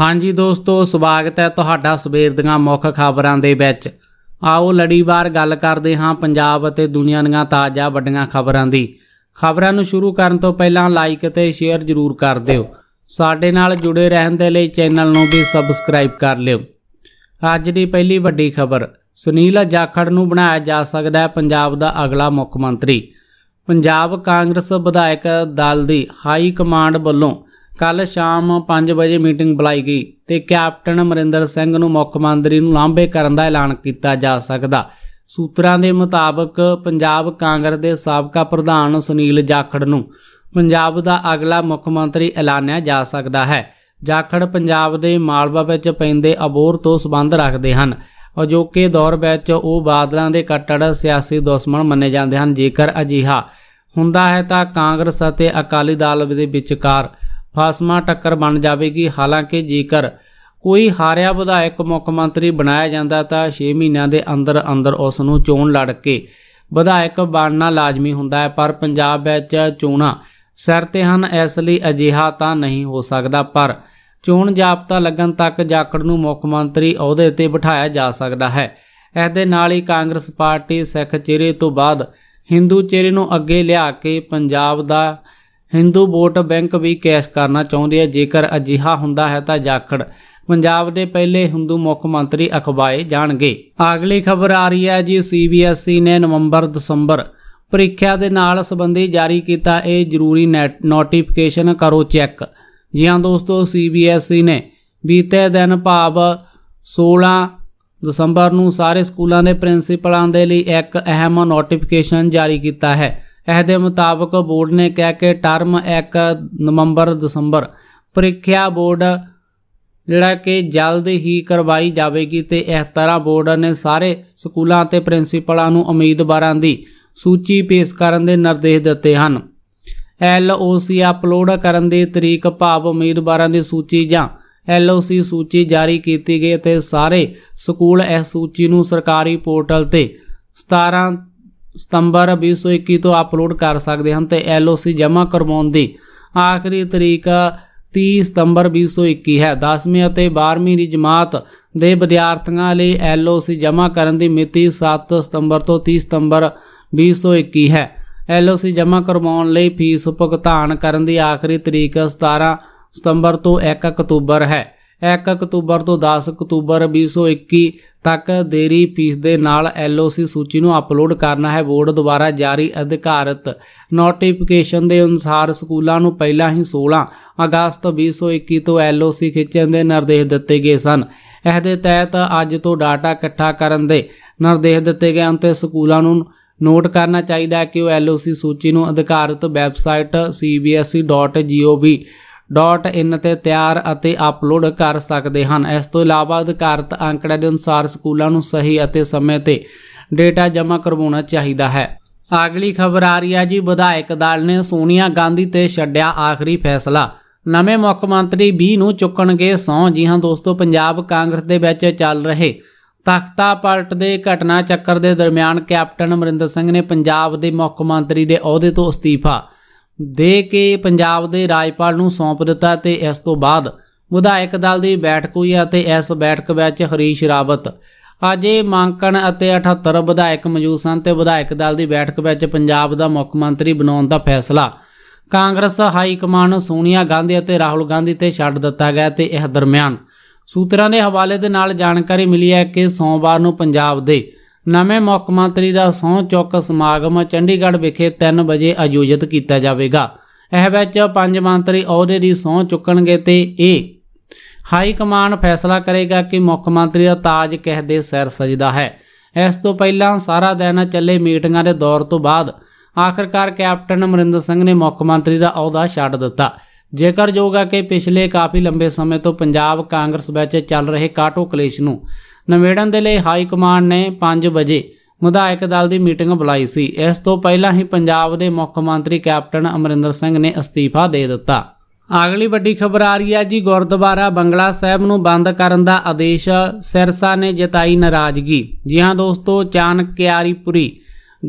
ਹਾਂਜੀ ਦੋਸਤੋ ਸਵਾਗਤ ਹੈ ਤੁਹਾਡਾ ਸਵੇਰ ਦੀਆਂ ਮੁੱਖ ਖਬਰਾਂ ਦੇ ਵਿੱਚ ਆਓ ਲੜੀਵਾਰ ਗੱਲ ਕਰਦੇ ਹਾਂ ਪੰਜਾਬ ਅਤੇ ਦੁਨੀਆ ਦੀਆਂ ਤਾਜ਼ਾ ਵੱਡੀਆਂ ਖਬਰਾਂ ਦੀ ਖਬਰਾਂ ਨੂੰ ਸ਼ੁਰੂ ਕਰਨ ਤੋਂ ਪਹਿਲਾਂ ਲਾਈਕ ਅਤੇ ਸ਼ੇਅਰ ਜ਼ਰੂਰ ਕਰ ਦਿਓ ਸਾਡੇ ਨਾਲ ਜੁੜੇ ਰਹਿਣ ਦੇ ਲਈ ਚੈਨਲ ਨੂੰ ਵੀ ਸਬਸਕ੍ਰਾਈਬ ਕਰ ਲਿਓ ਅੱਜ ਦੀ ਪਹਿਲੀ ਵੱਡੀ ਖਬਰ ਸੁਨੀਲ ਜਾਖੜ ਨੂੰ ਬਣਾਇਆ ਜਾ ਸਕਦਾ ਹੈ ਪੰਜਾਬ ਦਾ ਅਗਲਾ ਮੁੱਖ ਮੰਤਰੀ ਪੰਜਾਬ ਕਾਂਗਰਸ ਵਿਧਾਇਕ ਦਲ ਦੀ ਹਾਈ ਕਮਾਂਡ ਵੱਲੋਂ ਕੱਲ ਸ਼ਾਮ 5 ਵਜੇ ਮੀਟਿੰਗ ਬੁਲਾਈ ਗਈ ਤੇ ਕੈਪਟਨ ਅਮਰਿੰਦਰ ਸਿੰਘ ਨੂੰ ਮੁੱਖ ਮੰਤਰੀ ਨੂੰ ਲਾਂਭੇ ਕਰਨ ਦਾ ਐਲਾਨ ਕੀਤਾ ਜਾ ਸਕਦਾ ਸੂਤਰਾਂ ਦੇ ਮੁਤਾਬਕ ਪੰਜਾਬ ਕਾਂਗਰਸ ਦੇ ਸਾਬਕਾ ਪ੍ਰਧਾਨ ਸੁਨੀਲ ਜਾਖੜ ਨੂੰ ਪੰਜਾਬ ਦਾ ਅਗਲਾ ਮੁੱਖ ਮੰਤਰੀ ਐਲਾਨਿਆ ਜਾ ਸਕਦਾ ਹੈ ਜਾਖੜ ਪੰਜਾਬ ਦੇ ਮਾਲਵਾ ਵਿੱਚ ਪੈਂਦੇ ਅਬੋਰ ਤੋਂ ਸਬੰਧ ਰੱਖਦੇ ਹਨ ਅਜੋਕੇ ਦੌਰ ਵਿੱਚ ਉਹ ਬਾਦਲਾਂ ਦੇ ਕੱਟੜ ਸਿਆਸੀ ਦੁਸ਼ਮਣ ਮੰਨੇ ਜਾਂਦੇ ਹਨ ਜੇਕਰ ਅਜੀਹਾ ਹੁੰਦਾ ਹੈ ਤਾਂ ਕਾਂਗਰਸ ਅਤੇ ਅਕਾਲੀ ਦਲ ਦੇ ਵਿਚਕਾਰ ਫਾਸਮਾ ਟੱਕਰ ਬਣ ਜਾਵੇਗੀ ਹਾਲਾਂਕਿ ਜੇਕਰ ਕੋਈ ਹਾਰਿਆ ਵਿਧਾਇਕ ਮੁੱਖ ਮੰਤਰੀ ਬਣਾਇਆ ਜਾਂਦਾ ਤਾਂ 6 ਮਹੀਨਿਆਂ ਦੇ ਅੰਦਰ ਅੰਦਰ ਉਸ ਨੂੰ ਚੋਣ ਲੜ ਕੇ ਵਿਧਾਇਕ ਬਣਨਾ ਲਾਜ਼ਮੀ ਹੁੰਦਾ ਹੈ ਪਰ ਪੰਜਾਬ ਵਿੱਚ ਚੋਣਾਂ ਸਿਰ ਤੇ ਹਨ ਇਸ ਲਈ ਅਜਿਹਾ ਤਾਂ ਨਹੀਂ ਹੋ ਸਕਦਾ ਪਰ ਚੋਣ ਜਾਬਤਾ ਲੱਗਣ ਤੱਕ ਜਾਖੜ ਨੂੰ ਮੁੱਖ ਮੰਤਰੀ ਅਹੁਦੇ ਤੇ ਬਿਠਾਇਆ ਜਾ ਸਕਦਾ ਹੈ ਇਸ ਦੇ ਨਾਲ ਹੀ ਕਾਂਗਰਸ ਪਾਰਟੀ ਸਿੱਖ ਚਿਹਰੇ ਤੋਂ ਬਾਅਦ ਹਿੰਦੂ ਚਿਹਰੇ ਨੂੰ ਅੱਗੇ ਲਿਆ ਕੇ ਪੰਜਾਬ ਦਾ ਹਿੰਦੂ ਵੋਟ ਬੈਂਕ ਵੀ ਕੈਸ਼ ਕਰਨਾ ਚਾਹੁੰਦੇ ਆ ਜੇਕਰ ਅਜਿਹਾ ਹੁੰਦਾ ਹੈ ਤਾਂ ਜਾਖੜ ਪੰਜਾਬ ਦੇ ਪਹਿਲੇ ਹਿੰਦੂ ਮੁੱਖ ਮੰਤਰੀ ਅਖਵਾਏ ਜਾਣਗੇ ਅਗਲੀ ਖਬਰ ਆ ਰਹੀ ਹੈ ਜੀ ਸੀਬੀਐਸਈ e ਨੇ ਨਵੰਬਰ ਦਸੰਬਰ ਪ੍ਰੀਖਿਆ ਦੇ ਨਾਲ ਸੰਬੰਧੀ ਜਾਰੀ ਕੀਤਾ ਇਹ ਜ਼ਰੂਰੀ ਨੋਟੀਫਿਕੇਸ਼ਨ ਕਰੋ ਚੈੱਕ ਜੀ ਹਾਂ ਦੋਸਤੋ ਸੀਬੀਐਸਈ e ਨੇ ਬੀਤੇ ਦਿਨ ਭਾਵ 16 ਦਸੰਬਰ ਨੂੰ ਸਾਰੇ ਸਕੂਲਾਂ ਦੇ ਪ੍ਰਿੰਸੀਪਲਾਂ ਦੇ ਲਈ ਇੱਕ ਅਹਿਮ ਨੋਟੀਫਿਕੇਸ਼ਨ ਜਾਰੀ ਕੀਤਾ ਹੈ ਇਹਦੇ ਮੁਤਾਬਕ ਬੋਰਡ ਨੇ ਕਿਹਾ ਕਿ ਟਰਮ 1 ਨਵੰਬਰ ਦਸੰਬਰ ਪ੍ਰੀਖਿਆ ਬੋਰਡ ਜਿਹੜਾ ਕਿ ਜਲਦ ਹੀ ਕਰਵਾਈ ਜਾਵੇਗੀ ਤੇ ਇਸ ਤਰ੍ਹਾਂ ਬੋਰਡ ਨੇ ਸਾਰੇ ਸਕੂਲਾਂ ਤੇ ਪ੍ਰਿੰਸੀਪਲਾਂ ਨੂੰ ਉਮੀਦਵਾਰਾਂ ਦੀ ਸੂਚੀ ਪੇਸ਼ ਕਰਨ ਦੇ ਨਿਰਦੇਸ਼ ਦਿੱਤੇ ਹਨ LOC ਅਪਲੋਡ ਕਰਨ ਦੀ ਤਰੀਕ ਭਾਵ ਉਮੀਦਵਾਰਾਂ ਦੀ ਸੂਚੀ ਜਾਂ LOC ਸੂਚੀ ਜਾਰੀ ਕੀਤੀ ਗਈ ਤੇ ਸਾਰੇ ਸਕੂਲ ਇਸ ਸੂਚੀ ਨੂੰ ਸਰਕਾਰੀ ਪੋਰਟਲ ਤੇ 17 ਸਤੰਬਰ 2021 ਤੋਂ ਅਪਲੋਡ ਕਰ ਸਕਦੇ ਹਨ ਤੇ ਐਲਓਸੀ ਜਮ੍ਹਾਂ ਕਰਵਾਉਣ ਦੀ ਆਖਰੀ ਤਰੀਕ 30 ਸਤੰਬਰ 2021 ਹੈ 10ਵੀਂ ਅਤੇ 12ਵੀਂ ਦੀ ਜਮਾਤ ਦੇ ਵਿਦਿਆਰਥੀਆਂ ਲਈ ਐਲਓਸੀ ਜਮ੍ਹਾਂ ਕਰਨ ਦੀ ਮਿਤੀ 7 ਸਤੰਬਰ ਤੋਂ 30 ਸਤੰਬਰ 2021 ਹੈ ਐਲਓਸੀ ਜਮ੍ਹਾਂ ਕਰਵਾਉਣ ਲਈ ਫੀਸ ਭੁਗਤਾਨ ਕਰਨ ਦੀ ਆਖਰੀ ਤਰੀਕ 17 ਸਤੰਬਰ ਤੋਂ 1 ਅਕਤੂਬਰ ਹੈ 1 ਅਕਤੂਬਰ ਤੋਂ 10 ਅਕਤੂਬਰ 2021 ਤੱਕ ਦੇਰੀ ਫੀਸ ਦੇ ਨਾਲ LOC ਸੂਚੀ ਨੂੰ ਅਪਲੋਡ ਕਰਨਾ ਹੈ ਬੋਰਡ ਦੁਆਰਾ ਜਾਰੀ ਅਧਿਕਾਰਤ ਨੋਟੀਫਿਕੇਸ਼ਨ ਦੇ ਅਨੁਸਾਰ ਸਕੂਲਾਂ ਨੂੰ ਪਹਿਲਾਂ ਹੀ 16 ਅਗਸਤ 2021 ਤੋਂ LOC ਖਿੱਚਣ ਦੇ ਨਿਰਦੇਸ਼ ਦਿੱਤੇ ਗਏ ਸਨ ਇਹਦੇ ਦੇ ਤਹਿਤ ਅੱਜ ਤੋਂ ਡਾਟਾ ਇਕੱਠਾ ਕਰਨ ਦੇ ਨਿਰਦੇਸ਼ ਦਿੱਤੇ ਗਏ ਅੰਤੇ ਸਕੂਲਾਂ ਨੂੰ ਨੋਟ ਕਰਨਾ ਚਾਹੀਦਾ ਹੈ ਕਿ ਉਹ LOC ਸੂਚੀ ਨੂੰ ਅਧਿਕਾਰਤ ਵੈਬਸਾਈਟ cbse.gov .in ਤੇ ਤਿਆਰ ਅਤੇ ਅਪਲੋਡ ਕਰ ਸਕਦੇ ਹਨ ਇਸ ਤੋਂ ਇਲਾਵਾ ਅਧਿਕਾਰਤ ਅੰਕੜਾ ਦੇ ਅਨੁਸਾਰ ਸਕੂਲਾਂ ਨੂੰ ਸਹੀ ਅਤੇ ਸਮੇਂ ਤੇ ਡੇਟਾ ਜਮ੍ਹਾਂ ਕਰਵਾਉਣਾ ਚਾਹੀਦਾ ਹੈ ਅਗਲੀ ਖਬਰ ਆ ਰਹੀ ਹੈ ਜੀ ਵਿਧਾਇਕ ਦਲ ਨੇ ਸੋਨੀਆ ਗਾਂਧੀ ਤੇ ਛੱਡਿਆ ਆਖਰੀ ਫੈਸਲਾ ਨਵੇਂ ਮੁੱਖ ਮੰਤਰੀ ਵੀ ਨੂੰ ਚੁੱਕਣਗੇ ਸੌ ਜੀ ਹਾਂ ਦੋਸਤੋ ਪੰਜਾਬ ਕਾਂਗਰਸ ਦੇ ਵਿੱਚ ਚੱਲ ਰਹੇ ਤਖਤਾ ਪਲਟ ਦੇ ਘਟਨਾ ਚੱਕਰ ਦੇ ਦਰਮਿਆਨ ਕੈਪਟਨ ਅਮਰਿੰਦਰ ਸਿੰਘ ਨੇ ਪੰਜਾਬ ਦੇ ਮੁੱਖ ਮੰਤਰੀ ਦੇ ਅਹੁਦੇ ਤੋਂ ਅਸਤੀਫਾ ਦੇ ਕੇ ਪੰਜਾਬ ਦੇ ਰਾਜਪਾਲ ਨੂੰ ਸੌਂਪ ਦਿੱਤਾ ਤੇ ਇਸ ਤੋਂ ਬਾਅਦ ਵਿਧਾਇਕ ਦਲ ਦੀ ਬੈਠਕ ਹੋਈ ਅਤੇ ਇਸ ਬੈਠਕ ਵਿੱਚ ਹਰੀਸ਼ ਰਾਵਤ ਅਜੇ ਮੰਕਣ ਅਤੇ 78 ਵਿਧਾਇਕ ਮੌਜੂਦ ਸਨ ਤੇ ਵਿਧਾਇਕ ਦਲ ਦੀ ਬੈਠਕ ਵਿੱਚ ਪੰਜਾਬ ਦਾ ਮੁੱਖ ਮੰਤਰੀ ਬਣਾਉਣ ਦਾ ਫੈਸਲਾ ਕਾਂਗਰਸ ਹਾਈ ਕਮਾਂਡ ਸੋਨੀਆ ਗਾਂਧੀ ਅਤੇ ਰਾਹੁਲ ਗਾਂਧੀ ਤੇ ਛੱਡ ਦਿੱਤਾ ਗਿਆ ਤੇ ਇਹ ਦਰਮਿਆਨ ਸੂਤਰਾਂ ਦੇ ਹਵਾਲੇ ਦੇ ਨਾਲ ਜਾਣਕਾਰੀ ਮਿਲੀ ਹੈ ਕਿ ਸੋਮਵਾਰ ਨੂੰ ਪੰਜਾਬ ਦੇ ਨਵੇਂ ਮੁੱਖ ਮੰਤਰੀ ਦਾ ਸੌਂ ਚੁੱਕ ਸਮਾਗਮ ਚੰਡੀਗੜ੍ਹ ਵਿਖੇ 3 ਵਜੇ ਆਯੋਜਿਤ ਕੀਤਾ ਜਾਵੇਗਾ ਇਹ ਵਿੱਚ ਪੰਜ ਮੰਤਰੀ ਅਹੁਦੇ ਦੀ ਸੌਂ ਚੁੱਕਣਗੇ ਤੇ ਇਹ ਹਾਈ ਕਮਾਂਡ ਫੈਸਲਾ ਕਰੇਗਾ ਕਿ ਮੁੱਖ ਮੰਤਰੀ ਦਾ ਤਾਜ ਕਿਸ ਦੇ ਸਿਰ ਸਜਦਾ ਹੈ ਇਸ ਤੋਂ ਪਹਿਲਾਂ ਸਾਰਾ ਦਿਨ ਚੱਲੇ ਮੀਟਿੰਗਾਂ ਦੇ ਦੌਰ ਤੋਂ ਬਾਅਦ ਆਖਰਕਾਰ ਕੈਪਟਨ ਅਮਰਿੰਦਰ ਸਿੰਘ ਨੇ ਮੁੱਖ ਮੰਤਰੀ ਦਾ ਅਹੁਦਾ ਛੱਡ ਦਿੱਤਾ ਜੇਕਰ ਜੋਗਾ ਕਿ ਪਿਛਲੇ ਕਾਫੀ ਲੰਬੇ ਸਮੇਂ ਤੋਂ ਪੰਜਾਬ ਕਾਂਗਰਸ ਵਿੱਚ ਚੱਲ ਰਹੇ ਕਾਟੋ ਕਲੇਸ਼ ਨੂੰ ਨਿਬੇੜਨ ਦੇ ਲਈ ਹਾਈ ਕਮਾਂਡ ਨੇ 5 ਵਜੇ ਵਿਧਾਇਕ ਦਲ ਦੀ ਮੀਟਿੰਗ ਬੁਲਾਈ ਸੀ ਇਸ ਤੋਂ ਪਹਿਲਾਂ ਹੀ ਪੰਜਾਬ ਦੇ ਮੁੱਖ ਮੰਤਰੀ ਕੈਪਟਨ ਅਮਰਿੰਦਰ ਸਿੰਘ ਨੇ ਅਸਤੀਫਾ ਦੇ ਦਿੱਤਾ ਅਗਲੀ ਵੱਡੀ ਖਬਰ ਆ ਰਹੀ ਹੈ ਜੀ ਗੁਰਦੁਆਰਾ ਬੰਗਲਾ ਸਾਹਿਬ ਨੂੰ ਬੰਦ ਕਰਨ ਦਾ ਆਦੇਸ਼ ਸਿਰਸਾ ਨੇ ਜਤਾਈ ਨਾਰਾਜ਼ਗੀ ਜੀ ਹਾਂ ਦੋਸਤੋ ਚਾਨਕਿਆਰੀਪੁਰੀ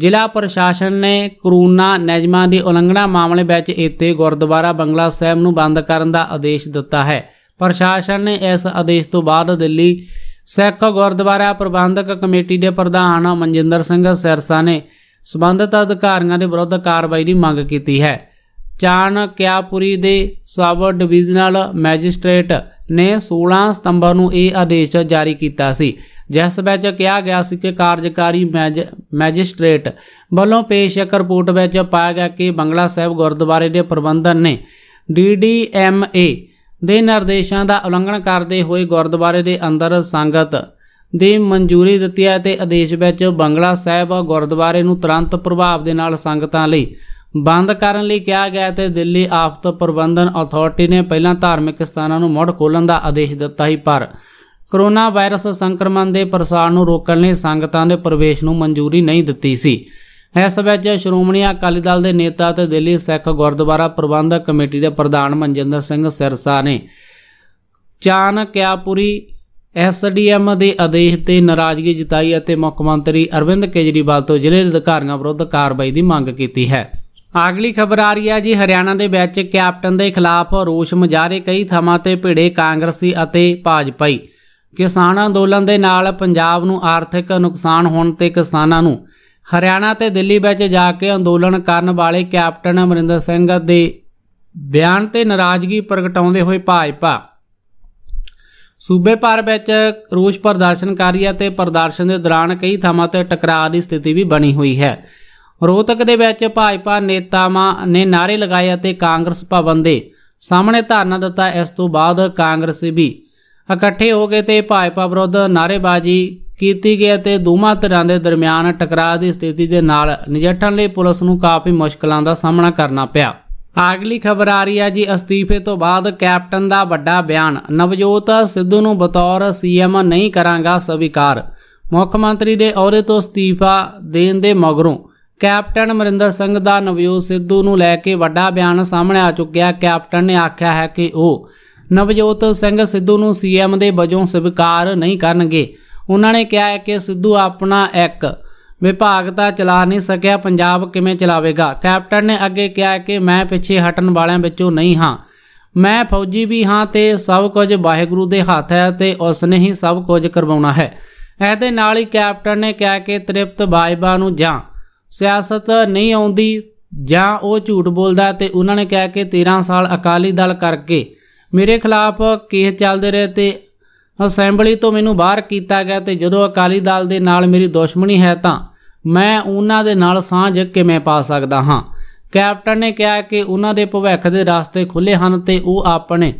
ਜ਼ਿਲ੍ਹਾ ਪ੍ਰਸ਼ਾਸਨ ਨੇ ਕਰੋਨਾ ਨਿਯਮਾਂ ਦੀ ਉਲੰਘਣਾ ਮਾਮਲੇ ਵਿੱਚ ਇੱਥੇ ਗੁਰਦੁਆਰਾ ਬੰਗਲਾ ਸਾਹਿਬ ਨੂੰ ਬੰਦ ਕਰਨ ਦਾ ਆਦੇਸ਼ ਦਿੱਤਾ ਹੈ ਪ੍ਰਸ਼ਾਸਨ ਨੇ ਇਸ ਆਦੇਸ਼ ਤੋਂ ਬਾਅਦ ਦਿੱਲੀ ਸਿੱਖ ਗੁਰਦੁਆਰਾ ਪ੍ਰਬੰਧਕ ਕਮੇਟੀ ਦੇ ਪ੍ਰਧਾਨ ਮਨਜਿੰਦਰ ਸਿੰਘ ਸਿਰਸਾ ਨੇ ਸਬੰਧਤ ਅਧਿਕਾਰੀਆਂ ਦੇ ਵਿਰੁੱਧ ਕਾਰਵਾਈ ਦੀ ਮੰਗ ਕੀਤੀ ਹੈ ਚਾਨ ਕਿਆਪੁਰੀ ਦੇ ਸਬ ਡਿਵੀਜ਼ਨਲ ਮੈਜਿਸਟ੍ਰੇਟ ਨੇ 16 ਸਤੰਬਰ ਨੂੰ ਇਹ ਆਦੇਸ਼ ਜਾਰੀ ਕੀਤਾ ਸੀ ਜਿਸ ਵਿੱਚ ਕਿਹਾ ਗਿਆ ਸੀ ਕਿ ਕਾਰਜਕਾਰੀ ਮੈਜਿਸਟ੍ਰੇਟ ਵੱਲੋਂ ਪੇਸ਼ ਇੱਕ ਰਿਪੋਰਟ ਵਿੱਚ ਪਾਇਆ ਗਿਆ ਕਿ ਬੰਗਲਾ ਸਾਹਿਬ ਗੁਰਦੁਆਰੇ ਦੇ ਪ੍ਰਬੰਧਨ ਨੇ ਡੀਡੀਐਮਏ ਦੇ ਨਿਰਦੇਸ਼ਾਂ ਦਾ ਉਲੰਘਣ ਕਰਦੇ ਹੋਏ ਗੁਰਦੁਆਰੇ ਦੇ ਅੰਦਰ ਸੰਗਤ ਦੀ ਮਨਜ਼ੂਰੀ ਦਿੱਤੀ ਹੈ ਤੇ ਆਦੇਸ਼ ਵਿੱਚ ਬੰਗਲਾ ਸਾਹਿਬ ਗੁਰਦੁਆਰੇ ਨੂੰ ਤੁਰੰਤ ਪ੍ਰਭਾਵ ਦੇ ਨਾਲ ਸੰਗਤਾਂ ਲਈ ਬੰਦ ਕਰਨ ਲਈ ਕਿਹਾ ਗਿਆ ਤੇ ਦਿੱਲੀ ਆਫਤ ਪ੍ਰਬੰਧਨ ਅਥਾਰਟੀ ਨੇ ਪਹਿਲਾਂ ਧਾਰਮਿਕ ਸਥਾਨਾਂ ਨੂੰ ਮੁੜ ਖੋਲਣ ਦਾ ਆਦੇਸ਼ ਦਿੱਤਾ ਹੀ ਪਰ ਕਰੋਨਾ ਵਾਇਰਸ ਸੰਕਰਮਣ ਦੇ ਪ੍ਰਸਾਰ ਨੂੰ ਰੋਕਣ ਲਈ ਸੰਗਤਾਂ ਦੇ ਪ੍ਰਵੇਸ਼ ਨੂੰ ਮਨਜ਼ੂਰੀ ਨਹੀਂ ਦਿੱਤੀ ਸੀ ਇਸ ਵਿੱਚ ਸ਼੍ਰੋਮਣੀ ਅਕਾਲੀ ਦਲ ਦੇ ਨੇਤਾ ਤੇ ਦਿੱਲੀ ਸਿੱਖ ਗੁਰਦੁਆਰਾ ਪ੍ਰਬੰਧਕ ਕਮੇਟੀ ਦੇ ਪ੍ਰਧਾਨ ਮਨਜਿੰਦਰ ਸਿੰਘ ਸਿਰਸਾ ਨੇ ਚਾਨ ਕਿਆਪੁਰੀ ਐਸਡੀਐਮ ਦੇ ਆਦੇਸ਼ ਤੇ ਨਾਰਾਜ਼ਗੀ ਜਤਾਈ ਅਤੇ ਮੁੱਖ ਮੰਤਰੀ ਅਰਵਿੰਦ ਕੇਜਰੀਵਾਲ ਤੋਂ ਜ਼ਿਲ੍ਹੇ ਅਧਿਕਾਰੀਆਂ ਵਿਰੁੱਧ ਕਾਰਵਾਈ ਦੀ ਮੰਗ ਕੀਤੀ ਹੈ ਅਗਲੀ ਖਬਰ ਆ ਰਹੀ ਹੈ ਜੀ ਹਰਿਆਣਾ ਦੇ ਵਿੱਚ ਕੈਪਟਨ ਦੇ ਖਿਲਾਫ ਰੋਸ਼ ਮਜਾਰੇ ਕਈ ਥਾਵਾਂ ਤੇ ਭਿੜੇ ਕਾਂਗਰਸੀ ਅਤੇ ਭਾਜਪਾਈ ਕਿਸਾਨ ਅੰਦੋਲਨ ਦੇ ਨਾਲ ਪੰਜਾਬ ਨੂੰ ਆਰਥਿਕ ਨੁਕਸਾਨ ਹੋਣ ਤੇ ਕਿਸਾਨਾਂ ਨੂੰ ਹਰਿਆਣਾ ਤੇ ਦਿੱਲੀ ਵਿੱਚ ਜਾ ਕੇ ਅੰਦੋਲਨ ਕਰਨ ਵਾਲੇ ਕੈਪਟਨ ਅਮਰਿੰਦਰ ਸਿੰਘ ਦੇ ਬਿਆਨ ਤੇ ਨਾਰਾਜ਼ਗੀ ਪ੍ਰਗਟਾਉਂਦੇ ਹੋਏ ਭਾਜਪਾ ਸੂਬੇ ਭਰ ਵਿੱਚ ਰੋਸ ਪ੍ਰਦਰਸ਼ਨਕਾਰੀ ਅਤੇ ਪ੍ਰਦਰਸ਼ਨ ਦੇ ਦੌਰਾਨ ਕਈ ਥਾਵਾਂ ਤੇ ਟਕਰਾਅ ਦੀ ਸਥਿਤੀ ਵੀ ਬਣੀ ਹੋਈ ਹੈ ਰੋਹਤਕ ਦੇ ਵਿੱਚ ਭਾਜਪਾ ਨੇਤਾਵਾਂ ਨੇ ਨਾਰੇ ਲਗਾਏ ਅਤੇ ਕਾਂਗਰਸ ਭਵਨ ਦੇ ਸਾਹਮਣੇ ਧਰਨਾ ਦਿੱਤਾ ਇਸ ਤੋਂ ਬਾਅਦ ਕਾਂਗਰਸੀ ਵੀ ਇਕੱਠੇ ਹੋ ਗਏ ਤੇ ਭਾਜਪਾ ਵਿਰੁੱਧ ਨਾਰੇਬਾਜ਼ੀ ਕੀਤੀ ਗਈ ਤੇ ਦੋਵਾਂ ਧਿਰਾਂ ਦੇ ਦਰਮਿਆਨ ਟਕਰਾਅ ਦੀ ਸਥਿਤੀ ਦੇ ਨਾਲ ਨਜਿੱਠਣ ਲਈ ਪੁਲਿਸ ਨੂੰ ਕਾਫੀ ਮੁਸ਼ਕਲਾਂ ਦਾ ਸਾਹਮਣਾ ਕਰਨਾ ਪਿਆ ਅਗਲੀ ਖਬਰ ਆ ਰਹੀ ਹੈ ਜੀ ਅਸਤੀਫੇ ਤੋਂ ਬਾਅਦ ਕੈਪਟਨ ਦਾ ਵੱਡਾ ਬਿਆਨ ਨਵਜੋਤ ਸਿੱਧੂ ਨੂੰ ਬਤੌਰ ਸੀਐਮ ਨਹੀਂ ਕਰਾਂਗਾ ਸਵੀਕਾਰ ਮੁੱਖ ਮੰਤਰੀ ਦੇ ਅਹੁਦੇ ਤੋਂ ਅਸਤੀਫਾ ਦੇਣ ਦੇ ਮਗਰੋਂ ਕੈਪਟਨ ਮਰਿੰਦਰ ਸਿੰਘ ਦਾ ਨਵਜੋਤ ਸਿੱਧੂ ਨੂੰ ਲੈ ਕੇ ਵੱਡਾ ਬਿਆਨ ਸਾਹਮਣੇ ਆ ਚੁੱਕਿਆ ਕੈਪਟਨ ਨੇ ਆਖਿਆ ਹੈ ਕਿ ਉਹ ਨਵਜੋਤ ਸਿੰਘ ਸਿੱਧੂ ਨੂੰ ਸੀਐਮ ਦੇ ਵਜੋਂ ਸਵੀਕਾਰ ਨਹੀਂ ਕਰਨਗੇ ਉਹਨਾਂ ਨੇ ਕਿਹਾ ਹੈ ਕਿ ਸਿੱਧੂ ਆਪਣਾ ਇੱਕ ਵਿਭਾਗ ਤਾਂ ਚਲਾ ਨਹੀਂ ਸਕਿਆ ਪੰਜਾਬ ਕਿਵੇਂ ਚਲਾਵੇਗਾ ਕੈਪਟਨ ਨੇ ਅੱਗੇ ਕਿਹਾ ਕਿ ਮੈਂ ਪਿੱਛੇ ਹਟਣ ਵਾਲਿਆਂ ਵਿੱਚੋਂ ਨਹੀਂ ਹਾਂ ਮੈਂ ਫੌਜੀ ਵੀ ਹਾਂ ਤੇ ਸਭ ਕੁਝ ਵਾਹਿਗੁਰੂ ਦੇ ਹੱਥ ਹੈ ਤੇ ਉਸ ਨੇ ਹੀ ਸਭ ਕੁਝ ਕਰਵਾਉਣਾ ਹੈ ਇਹਦੇ ਨਾਲ ਹੀ ਕੈਪਟਨ ਨੇ ਕਿਹਾ ਕਿ ਤ੍ਰਿਪਤ ਬਾਈਬਾ ਨੂੰ ਜਾਂ ਸਿਆਸਤ ਨਹੀਂ ਆਉਂਦੀ ਜਾਂ ਉਹ ਝੂਠ ਬੋਲਦਾ ਤੇ ਉਹਨਾਂ ਨੇ ਕਿਹਾ ਕਿ 13 ਸਾਲ ਅਕਾਲੀ ਦਲ ਕਰਕੇ ਮੇਰੇ ਖਿਲਾਫ ਕੇਸ ਚੱਲਦੇ ਰਹੇ ਤੇ ਅਸੈਂਬਲੀ ਤੋਂ ਮੈਨੂੰ ਬਾਹਰ ਕੀਤਾ ਗਿਆ ਤੇ ਜਦੋਂ ਅਕਾਲੀ ਦਲ ਦੇ ਨਾਲ ਮੇਰੀ ਦੁਸ਼ਮਣੀ ਹੈ ਤਾਂ ਮੈਂ ਉਹਨਾਂ ਦੇ ਨਾਲ ਸਾਂਝ ਕਿਵੇਂ ਪਾ ਸਕਦਾ ਹਾਂ ਕੈਪਟਨ ਨੇ ਕਿਹਾ ਕਿ ਉਹਨਾਂ ਦੇ ਭਵਿੱਖ ਦੇ ਰਸਤੇ ਖੁੱਲੇ ਹਨ ਤੇ ਉਹ ਆਪਣੇ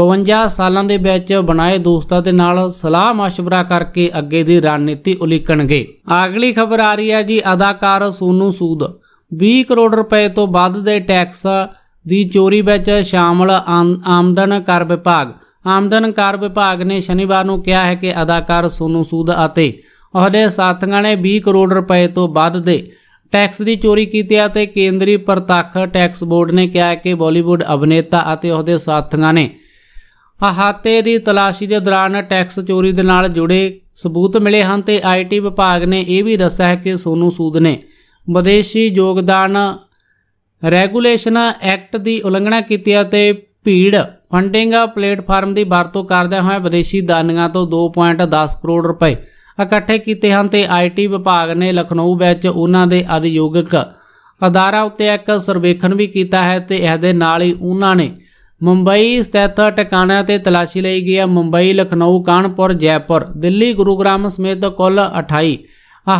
52 ਸਾਲਾਂ ਦੇ ਵਿੱਚ ਬਣਾਏ ਦੋਸਤਾਂ ਦੇ ਨਾਲ ਸਲਾਹ مشورہ ਕਰਕੇ ਅੱਗੇ ਦੀ ਰਣਨੀਤੀ ਉਲੀਕਣਗੇ ਅਗਲੀ ਖਬਰ ਆ ਰਹੀ ਹੈ ਜੀ ਅਦਾਕਾਰ ਸੋਨੂ ਸੂਦ 20 ਕਰੋੜ ਰੁਪਏ ਤੋਂ ਵੱਧ ਦੇ ਟੈਕਸ ਦੀ ਚੋਰੀ ਵਿੱਚ ਸ਼ਾਮਲ ਆਮਦਨ ਕਰ ਵਿਭਾਗ ਆਮਦਨ ਕਰ ਵਿਭਾਗ ਨੇ ਸ਼ਨੀਵਾਰ ਨੂੰ ਕਿਹਾ ਹੈ ਕਿ ਅਦਾਕਾਰ ਸੋਨੂ ਸੂਦ ਅਤੇ ਉਹਦੇ ਸਾਥੀਆਂ ਨੇ 20 ਕਰੋੜ ਰੁਪਏ ਤੋਂ ਵੱਧ ਦੇ ਟੈਕਸ ਦੀ ਚੋਰੀ ਕੀਤੀ ਅਤੇ ਕੇਂਦਰੀ ਪ੍ਰਤੱਖ ਟੈਕਸ ਬੋਰਡ ਨੇ ਕਿਹਾ ਹੈ ਕਿ ਬਾਲੀਵੁੱਡ ਅਭਿਨੇਤਾ ਅਤੇ ਉਹਦੇ ਸਾਥੀਆਂ ਨੇ ਅਹਾਤੇ ਦੀ ਤਲਾਸ਼ੀ ਦੇ ਦੌਰਾਨ ਟੈਕਸ ਚੋਰੀ ਦੇ ਨਾਲ ਜੁੜੇ ਸਬੂਤ ਮਿਲੇ ਹਨ ਤੇ ਆਈਟੀ ਵਿਭਾਗ ਨੇ ਇਹ ਵੀ ਦੱਸਿਆ ਹੈ ਕਿ ਸੋਨੂ ਸੂਦ ਨੇ ਵਿਦੇਸ਼ੀ ਯੋਗਦਾਨ ਰੈਗੂਲੇਸ਼ਨ ਐਕਟ ਦੀ ਉਲੰਘਣਾ ਕੀਤੀ ਅਤੇ ਭੀੜ ਫੰਡਿੰਗ ਪਲੇਟਫਾਰਮ ਦੀ ਵਰਤੋਂ ਕਰਦੇ ਹੋਏ ਵਿਦੇਸ਼ੀ ਦਾਨੀਆਂ ਤੋਂ 2.10 ਕਰੋੜ ਰੁਪਏ ਇਕੱਠੇ ਕੀਤੇ ਹਨ ਤੇ ਆਈਟੀ ਵਿਭਾਗ ਨੇ ਲਖਨਊ ਵਿੱਚ ਉਹਨਾਂ ਦੇ ਅਧਿਯੋਗਿਕ ਅਦਾਰਾ ਉੱਤੇ ਇੱਕ ਸਰਵੇਖਣ ਵੀ ਕੀਤਾ ਹੈ ਤੇ ਇਸ ਦੇ ਨਾਲ ਹੀ ਉਹਨਾਂ ਨੇ ਮੁੰਬਈ ਸਥਿਤ ਟਿਕਾਣਿਆਂ ਤੇ ਤਲਾਸ਼ੀ ਲਈ ਗਈ ਹੈ ਮੁੰਬਈ ਲਖਨਊ ਕਾਨਪੁਰ ਜੈਪੁਰ ਦਿੱਲੀ ਗੁਰੂਗ੍ਰਾਮ ਸਮੇਤ ਕੁੱਲ 28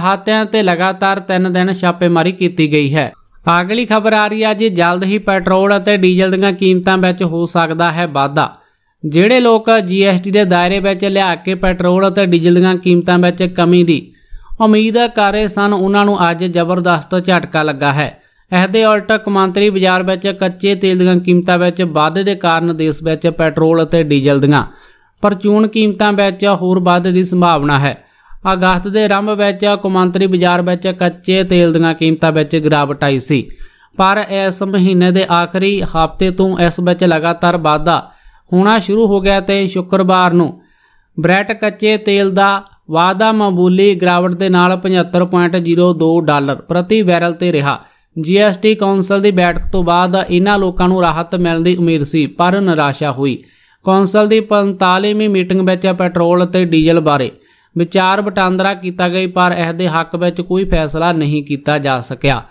ਹਾਤਿਆਂ ਤੇ ਲਗਾਤਾਰ 3 ਦਿਨ ਛਾਪੇਮਾਰੀ ਕੀਤੀ ਗਈ ਹੈ ਅਗਲੀ ਖਬਰ ਆ ਰਹੀ ਹੈ ਜੀ ਜਲਦ ਹੀ ਪੈਟਰੋਲ ਅਤੇ ਡੀਜ਼ਲ ਦੀਆਂ ਕੀਮਤਾਂ ਵਿੱਚ ਹੋ ਸਕਦਾ ਹੈ ਵਾਧਾ ਜਿਹੜੇ ਲੋਕ ਜੀਐਸਟੀ ਦੇ ਦਾਇਰੇ ਵਿੱਚ ਲਿਆ ਕੇ ਪੈਟਰੋਲ ਅਤੇ ਡੀਜ਼ਲ ਦੀਆਂ ਕੀਮਤਾਂ ਵਿੱਚ ਕਮੀ ਦੀ ਉਮੀਦ ਕਰ ਰਹੇ ਸਨ ਉਹਨਾਂ ਨੂੰ ਅੱਜ ਜ਼ਬਰਦਸਤ ਝਟਕਾ ਲੱਗਾ ਹੈ ਇਹਦੇ ਉਲਟ ਕਮਾਂਤਰੀ ਬਾਜ਼ਾਰ ਵਿੱਚ ਕੱਚੇ ਤੇਲ ਦੀਆਂ ਕੀਮਤਾਂ ਵਿੱਚ ਵਾਧੇ ਦੇ ਕਾਰਨ ਦੇਸ਼ ਵਿੱਚ ਪੈਟਰੋਲ ਅਤੇ ਡੀਜ਼ਲ ਦੀਆਂ ਪਰਚੂਨ ਕੀਮਤਾਂ ਵਿੱਚ ਹੋਰ ਵਾਧੇ ਦੀ ਸੰਭਾਵਨਾ ਹੈ ਅਗਸਤ ਦੇ ਆਰੰਭ ਵਿੱਚ ਕੁਮੰਤਰੀ ਬਾਜ਼ਾਰ ਵਿੱਚ ਕੱਚੇ ਤੇਲ ਦੀਆਂ ਕੀਮਤਾਂ ਵਿੱਚ ਗਿਰਾਵਟ ਆਈ ਸੀ ਪਰ ਇਸ ਮਹੀਨੇ ਦੇ ਆਖਰੀ ਹਫ਼ਤੇ ਤੋਂ ਇਸ ਵਿੱਚ ਲਗਾਤਾਰ ਵਾਧਾ ਹੋਣਾ ਸ਼ੁਰੂ ਹੋ ਗਿਆ ਤੇ ਸ਼ੁੱਕਰਵਾਰ ਨੂੰ ਬ੍ਰੈਟ ਕੱਚੇ ਤੇਲ ਦਾ ਵਾਧਾ ਮਾਮੂਲੀ ਗਿਰਾਵਟ ਦੇ ਨਾਲ 75.02 ਡਾਲਰ ਪ੍ਰਤੀ ਬੈਰਲ ਤੇ ਰਿਹਾ ਜੀਐਸਟੀ ਕੌਂਸਲ ਦੀ ਬੈਠਕ ਤੋਂ ਬਾਅਦ ਇਹਨਾਂ ਲੋਕਾਂ ਨੂੰ ਰਾਹਤ ਮਿਲਣ ਦੀ ਉਮੀਦ ਸੀ ਪਰ ਨਿਰਾਸ਼ਾ ਹੋਈ ਕੌਂਸਲ ਦੀ 45ਵੀਂ ਮੀਟਿੰਗ ਵਿੱਚ ਪੈਟਰੋਲ ਅਤੇ ਡੀਜ਼ਲ ਬਾਰੇ ਵਿਚਾਰ ਵਟਾਂਦਰਾ ਕੀਤਾ ਗਈ ਪਰ ਇਸ ਦੇ ਹੱਕ ਵਿੱਚ ਕੋਈ ਫੈਸਲਾ ਨਹੀਂ ਕੀਤਾ ਜਾ ਸਕਿਆ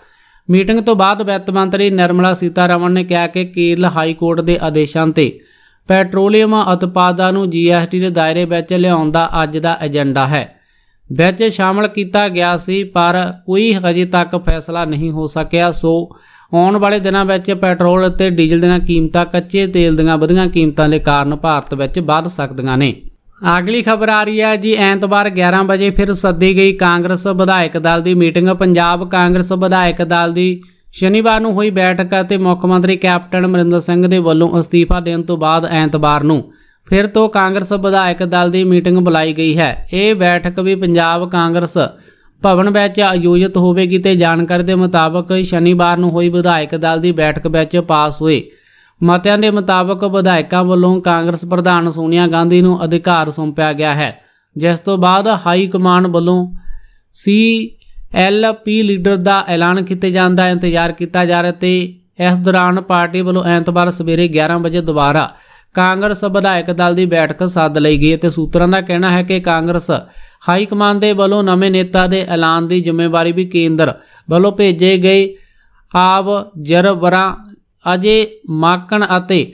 ਮੀਟਿੰਗ ਤੋਂ ਬਾਅਦ ਵਿੱਤ ਮੰਤਰੀ ਨਿਰਮਲਾ ਸੀਤਾਰਮਨ ਨੇ ਕਿਹਾ ਕਿ ਕੇਰਲ ਹਾਈ ਕੋਰਟ ਦੇ ਆਦੇਸ਼ਾਂ ਤੇ ਪੈਟਰੋਲੀਅਮ ਉਤਪਾਦਾਂ ਨੂੰ ਜੀਐਸਟੀ ਦੇ ਦਾਇਰੇ ਵਿੱਚ ਲਿਆਉਣ ਦਾ ਅੱਜ ਦਾ ਏਜੰਡਾ ਹੈ ਵਿੱਚ ਸ਼ਾਮਲ ਕੀਤਾ ਗਿਆ ਸੀ ਪਰ ਕੋਈ ਹਜੇ ਤੱਕ ਫੈਸਲਾ ਨਹੀਂ ਹੋ ਸਕਿਆ ਸੋ ਆਉਣ ਵਾਲੇ ਦਿਨਾਂ ਵਿੱਚ ਪੈਟਰੋਲ ਅਤੇ ਡੀਜ਼ਲ ਦੀਆਂ ਕੀਮਤਾਂ ਕੱਚੇ ਤੇਲ ਦੀਆਂ ਵਧੀਆਂ ਕੀਮਤਾਂ ਦੇ ਕਾਰਨ ਭਾਰਤ ਵਿੱਚ ਵੱਧ ਸਕਦੀਆਂ ਨੇ ਅਗਲੀ ਖਬਰ ਆ ਰਹੀ ਹੈ ਜੀ ਐਤਵਾਰ 11 ਵਜੇ ਫਿਰ ਸੱਦੀ ਗਈ ਕਾਂਗਰਸ ਵਿਧਾਇਕ ਦਲ ਦੀ ਮੀਟਿੰਗ ਪੰਜਾਬ ਕਾਂਗਰਸ ਵਿਧਾਇਕ ਦਲ ਦੀ ਸ਼ਨੀਵਾਰ ਨੂੰ ਹੋਈ ਬੈਠਕ ਅਤੇ ਮੁੱਖ ਮੰਤਰੀ ਕੈਪਟਨ ਅਮਰਿੰਦਰ ਸਿੰਘ ਦੇ ਵੱਲੋਂ ਅਸਤੀਫਾ ਦੇਣ ਤੋਂ ਬਾਅਦ ਐਤਵਾਰ ਨੂੰ ਫਿਰ ਤੋਂ ਕਾਂਗਰਸ ਵਿਧਾਇਕ ਦਲ ਦੀ ਮੀਟਿੰਗ ਬੁਲਾਈ ਗਈ ਹੈ ਇਹ ਬੈਠਕ ਵੀ ਪੰਜਾਬ ਕਾਂਗਰਸ ਭਵਨ ਵਿੱਚ ਆਯੋਜਿਤ ਹੋਵੇਗੀ ਤੇ ਜਾਣਕਾਰੀ ਦੇ ਮੁਤਾਬਕ ਸ਼ਨੀਵਾਰ ਨੂੰ ਹੋਈ ਵਿਧਾਇਕ ਦਲ ਦੀ ਬੈਠਕ ਵਿੱਚ ਪਾਸ ਹੋਏ ਮਤਿਆਂ ਦੇ ਮੁਤਾਬਕ ਵਿਧਾਇਕਾਂ ਵੱਲੋਂ ਕਾਂਗਰਸ ਪ੍ਰਧਾਨ ਸੋਨੀਆ ਗਾਂਧੀ ਨੂੰ ਅਧਿਕਾਰ ਸੌਂਪਿਆ ਗਿਆ ਹੈ ਜਿਸ ਤੋਂ ਬਾਅਦ ਹਾਈ ਕਮਾਂਡ ਵੱਲੋਂ ਸੀ ਐਲ ਪੀ ਲੀਡਰ ਦਾ ਐਲਾਨ ਕੀਤੇ ਜਾਣ ਦਾ ਇੰਤਜ਼ਾਰ ਕੀਤਾ ਜਾ ਰਿਹਾ ਤੇ ਇਸ ਦੌਰਾਨ ਪਾਰਟੀ ਵੱਲੋਂ ਐਤਵਾਰ ਸਵੇਰੇ 11 ਵਜੇ ਦੁਬਾਰਾ ਕਾਂਗਰਸ ਵਿਧਾਇਕ ਦਲ ਦੀ ਬੈਠਕ ਸੱਦ ਲਈ ਗਈ ਤੇ ਸੂਤਰਾਂ ਦਾ ਕਹਿਣਾ ਹੈ ਕਿ ਕਾਂਗਰਸ ਹਾਈ ਕਮਾਂਡ ਦੇ ਵੱਲੋਂ ਨਵੇਂ ਨੇਤਾ ਦੇ ਐਲਾਨ ਦੀ ਜ਼ਿੰਮੇਵਾਰੀ ਵੀ ਕੇਂਦਰ ਵੱਲੋਂ ਭੇਜੇ ਗਏ ਆਬ ਜਰਵਰਾ ਅਜੇ ਮਾਕਣ ਅਤੇ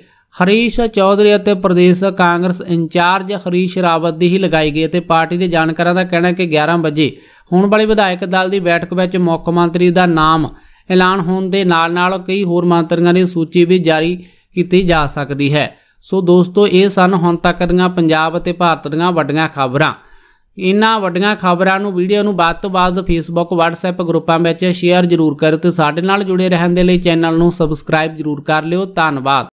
ਹਰੀਸ਼ ਚੌਧਰੀ ਅਤੇ ਪ੍ਰਦੇਸ਼ ਕਾਂਗਰਸ ਇੰਚਾਰਜ ਹਰੀਸ਼ ਰਾਵਤ ਦੀ ਹੀ ਲਗਾਈ ਗਈ ਅਤੇ ਪਾਰਟੀ ਦੇ ਜਾਣਕਾਰਾਂ ਦਾ ਕਹਿਣਾ ਹੈ ਕਿ 11 ਵਜੇ ਹੋਣ ਵਾਲੀ ਵਿਧਾਇਕ ਦਲ ਦੀ ਬੈਠਕ ਵਿੱਚ ਮੁੱਖ ਮੰਤਰੀ ਦਾ ਨਾਮ ਐਲਾਨ ਹੋਣ ਦੇ ਨਾਲ-ਨਾਲ ਕਈ ਹੋਰ ਮੰਤਰੀਆਂ ਦੀ ਸੂਚੀ ਵੀ ਜਾਰੀ ਕੀਤੀ ਜਾ ਸਕਦੀ ਹੈ ਸੋ ਦੋਸਤੋ ਇਹ ਸਨ ਹੁਣ ਤੱਕ ਦੀਆਂ ਪੰਜਾਬ ਅਤੇ ਭਾਰਤ ਦੀਆਂ ਵੱਡੀਆਂ ਖਬਰਾਂ ਇਨ੍ਹਾਂ ਵੱਡੀਆਂ ਖਬਰਾਂ ਨੂੰ ਵੀਡੀਓ ਨੂੰ ਬਾਅਦ ਤੋਂ ਬਾਅਦ ਫੇਸਬੁੱਕ WhatsApp ਗਰੁੱਪਾਂ ਵਿੱਚ ਸ਼ੇਅਰ ਜ਼ਰੂਰ ਕਰੋ ਤੇ ਸਾਡੇ ਨਾਲ ਜੁੜੇ ਰਹਿਣ ਦੇ ਲਈ ਚੈਨਲ ਨੂੰ ਸਬਸਕ੍ਰਾਈਬ ਜ਼ਰੂਰ ਕਰ ਲਿਓ ਧੰਨਵਾਦ